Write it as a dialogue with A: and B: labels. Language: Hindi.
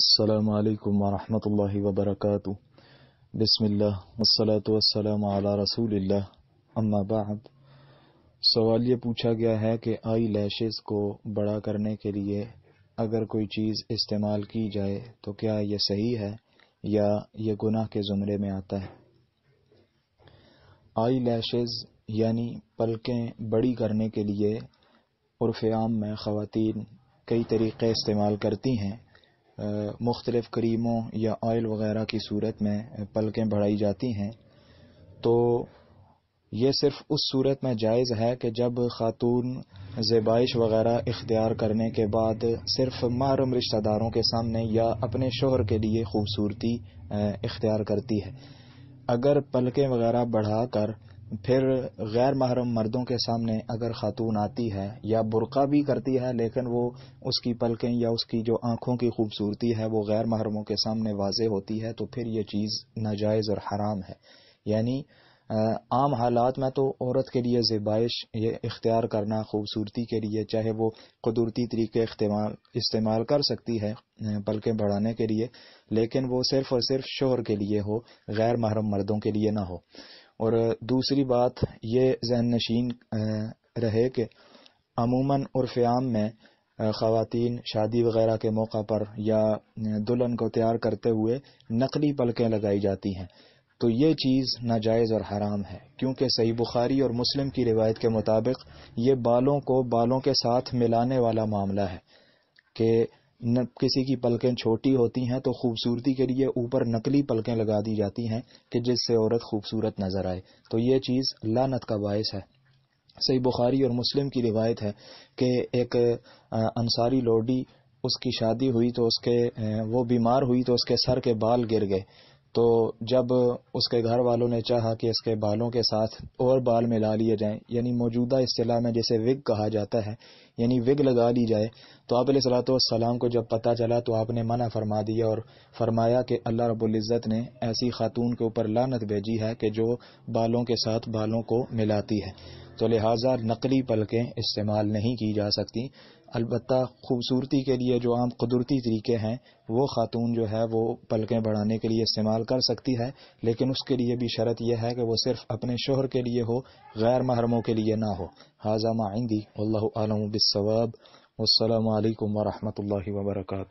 A: السلام عليكم ورحمة الله وبركاته بسم الله والصلاة والسلام على رسول الله अम्मा बाद सवाल ये पूछा गया है कि आई लैशेस को बड़ा करने के लिए अगर कोई चीज़ इस्तेमाल की जाए तो क्या यह सही है या यह गुनाह के ज़ुमरे में आता है आई लैशेज यानी पलकें बड़ी करने के लिए उर्फ़ आम में ख़वातीन कई तरीक़े इस्तेमाल करती हैं मुख्तलिफ़ करीमों या ऑयल वगैरह की सूरत में पलकें बढ़ाई जाती हैं तो ये सिर्फ उस सूरत में जायज़ है कि जब ख़ातून ज़ेबाइश वगैरह इख्तियार करने के बाद सिर्फ माहरम रिश्तेदारों के सामने या अपने शोहर के लिए खूबसूरती इख्तियार करती है अगर पलकें वगैरह बढ़ाकर फिर गैर महरम मर्दों के सामने अगर खातून आती है या बुरका भी करती है लेकिन वो उसकी पलकें या उसकी जो आंखों की खूबसूरती है वो गैर महरमों के सामने वाजे होती है तो फिर ये चीज़ नाजायज़ और हराम है यानी आम हालात में तो औरत के लिए ज़ेबाइश ये इख्तियार करना खूबसूरती के लिए चाहे वो कुदरती तरीके इस्तेमाल इस्तेमाल कर सकती है पलकें बढ़ाने के लिए लेकिन वो सिर्फ़ और सिर्फ शोहर के लिए हो गैर महरम मर्दों के लिए ना हो और दूसरी बात ये जहन नशीन रहे कि अमूमन फ़्याम में ख़वातीन शादी वगैरह के मौका पर या दुल्हन को तैयार करते हुए नकली पलकें लगाई जाती हैं तो ये चीज़ नाजायज़ और हराम है क्योंकि सही बुखारी और मुस्लिम की रिवायत के मुताबिक ये बालों को बालों के साथ मिलाने वाला मामला है कि किसी की पलकें छोटी होती हैं तो खूबसूरती के लिए ऊपर नकली पलकें लगा दी जाती हैं कि जिससे औरत खूबसूरत नज़र आए तो ये चीज़ लानत का बायस है सही बुखारी और मुस्लिम की रिवायत है कि एक अंसारी लोडी उसकी शादी हुई तो उसके वो बीमार हुई तो उसके सर के बाल गिर गए तो जब उसके घर वालों ने चाहा कि इसके बालों के साथ और बाल मिला लिए जाएं यानी मौजूदा असलाह में जैसे विग कहा जाता है यानी विग लगा ली जाए तो आप सलाम को जब पता चला तो आपने मना फरमा दिया और फरमाया कि अल्लाह रबुल्ज़त ने ऐसी खातून के ऊपर लानत भेजी है कि जो बालों के साथ बालों को मिलाती है तो लिहाजा नकली पलकें इस्तेमाल नहीं की जा सकती अलबत् खूबसूरती के लिए जो आम कुदरती तरीके हैं वो खातून जो है वो पलकें बढ़ाने के लिए इस्तेमाल कर सकती है लेकिन उसके लिए भी शर्त यह है कि वो सिर्फ अपने शोहर के लिए हो गैर महरमों के लिए ना हो हाजा माइंदी अल्लाम बिसवाब वालकम वरहमल वर्का